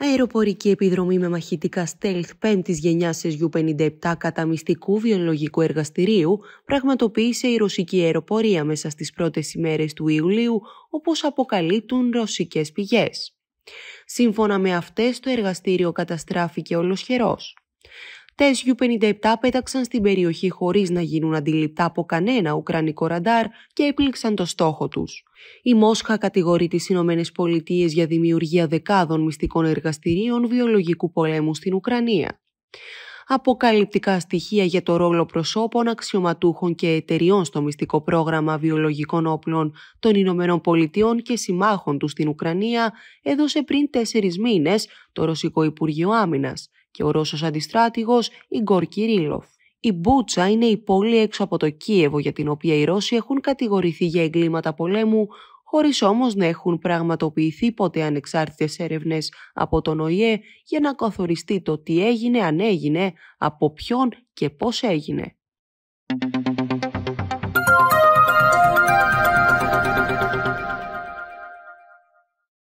αεροπορική επιδρομή με μαχητικα Stealth στέλθ 5ης γενιάς SU-57 κατά μυστικού βιολογικού εργαστηρίου πραγματοποίησε η ρωσική αεροπορία μέσα στις πρώτες ημέρες του Ιουλίου, όπως αποκαλύπτουν ρωσικές πηγές. Σύμφωνα με αυτές, το εργαστήριο καταστράφηκε ολοσχερός. Τα su 57 πέταξαν στην περιοχή χωρίς να γίνουν αντιληπτά από κανένα ουκρανικό ραντάρ και έπληξαν το στόχο τους. Η Μόσχα κατηγορεί τις Ηνωμένες Πολιτείες για δημιουργία δεκάδων μυστικών εργαστηρίων βιολογικού πολέμου στην Ουκρανία. Αποκαλυπτικά στοιχεία για το ρόλο προσώπων, αξιωματούχων και εταιριών στο μυστικό πρόγραμμα βιολογικών όπλων των Ηνωμένων Πολιτειών και συμμάχων τους στην Ουκρανία έδωσε πριν τέσσερις μήνες το Ρωσικό Υπουργείο Άμυνας και ο Ρώσος αντιστράτηγος Ιγκόρ Κυρίλοφ. Η Μπούτσα είναι η πόλη έξω από το Κίεβο για την οποία οι Ρώσοι έχουν κατηγορηθεί για εγκλήματα πολέμου, χωρίς όμως να έχουν πραγματοποιηθεί ποτέ ανεξάρτητες έρευνες από τον ΟΗΕ για να καθοριστεί το τι έγινε, αν έγινε, από ποιον και πώς έγινε.